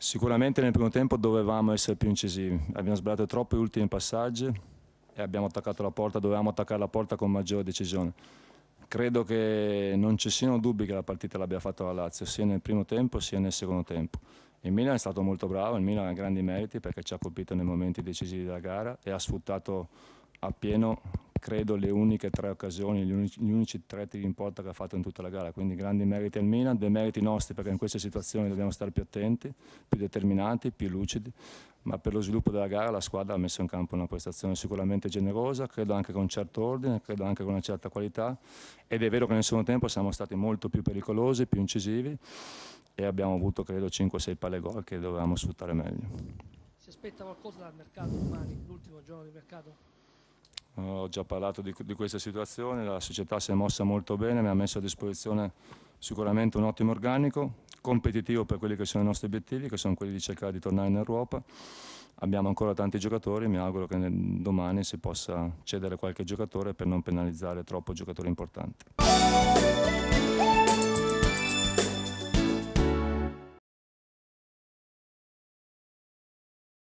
Sicuramente nel primo tempo dovevamo essere più incisivi, abbiamo sbagliato troppi ultimi passaggi e abbiamo attaccato la porta, dovevamo attaccare la porta con maggiore decisione. Credo che non ci siano dubbi che la partita l'abbia fatta la Lazio, sia nel primo tempo sia nel secondo tempo. Il Milan è stato molto bravo, il Milan ha grandi meriti perché ci ha colpito nei momenti decisivi della gara e ha sfruttato appieno credo le uniche tre occasioni, gli unici, gli unici tre tiri in porta che ha fatto in tutta la gara, quindi grandi meriti al Milan, dei meriti nostri perché in queste situazioni dobbiamo stare più attenti, più determinati, più lucidi, ma per lo sviluppo della gara la squadra ha messo in campo una prestazione sicuramente generosa, credo anche con un certo ordine, credo anche con una certa qualità ed è vero che nel secondo tempo siamo stati molto più pericolosi, più incisivi e abbiamo avuto credo 5-6 palle gol che dovevamo sfruttare meglio. Si aspetta qualcosa dal mercato domani, l'ultimo giorno di mercato? ho già parlato di, di, questa situazione, la società si è mossa molto bene, mi ha messo a disposizione sicuramente un ottimo organico, competitivo per quelli che sono i nostri obiettivi, che sono quelli di cercare di tornare in Europa. Abbiamo ancora tanti giocatori, mi auguro che domani si possa cedere qualche giocatore per non penalizzare troppo giocatori importanti.